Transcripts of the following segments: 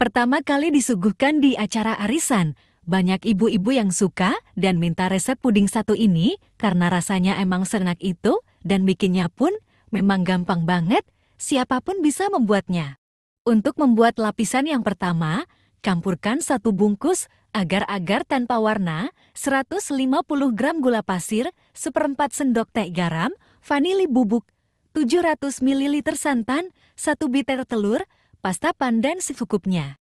Pertama kali disuguhkan di acara arisan, banyak ibu-ibu yang suka dan minta resep puding satu ini karena rasanya emang serenak itu dan bikinnya pun memang gampang banget, siapapun bisa membuatnya. Untuk membuat lapisan yang pertama, campurkan satu bungkus agar-agar tanpa warna, 150 gram gula pasir, seperempat sendok teh garam, vanili bubuk, 700 ml santan, satu butir telur, pasta pandan secukupnya.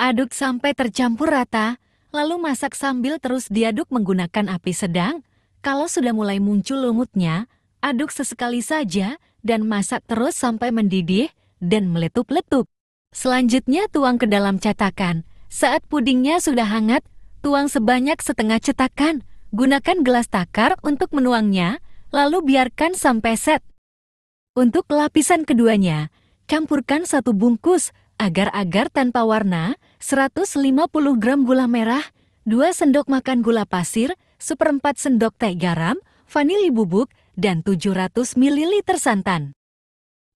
Aduk sampai tercampur rata, lalu masak sambil terus diaduk menggunakan api sedang. Kalau sudah mulai muncul lumutnya, aduk sesekali saja dan masak terus sampai mendidih dan meletup-letup. Selanjutnya tuang ke dalam cetakan. Saat pudingnya sudah hangat, tuang sebanyak setengah cetakan. Gunakan gelas takar untuk menuangnya, lalu biarkan sampai set. Untuk lapisan keduanya, Campurkan satu bungkus agar-agar tanpa warna, 150 gram gula merah, 2 sendok makan gula pasir, seperempat sendok teh garam, vanili bubuk, dan 700 ml santan.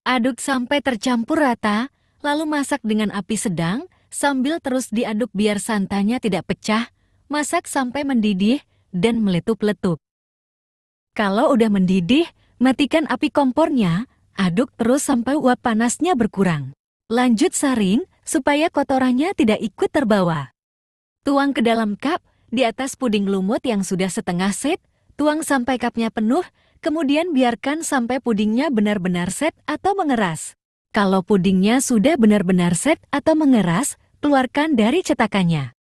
Aduk sampai tercampur rata, lalu masak dengan api sedang, sambil terus diaduk biar santannya tidak pecah, masak sampai mendidih dan meletup-letup. Kalau udah mendidih, matikan api kompornya, Aduk terus sampai uap panasnya berkurang. Lanjut saring, supaya kotorannya tidak ikut terbawa. Tuang ke dalam cup, di atas puding lumut yang sudah setengah set, tuang sampai cupnya penuh, kemudian biarkan sampai pudingnya benar-benar set atau mengeras. Kalau pudingnya sudah benar-benar set atau mengeras, keluarkan dari cetakannya.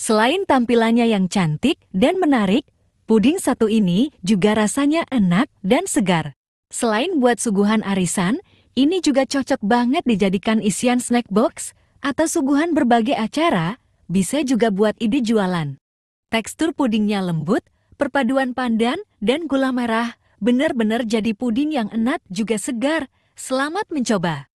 Selain tampilannya yang cantik dan menarik, puding satu ini juga rasanya enak dan segar. Selain buat suguhan arisan, ini juga cocok banget dijadikan isian snack box atau suguhan berbagai acara, bisa juga buat ide jualan. Tekstur pudingnya lembut, perpaduan pandan dan gula merah, benar-benar jadi puding yang enak juga segar. Selamat mencoba!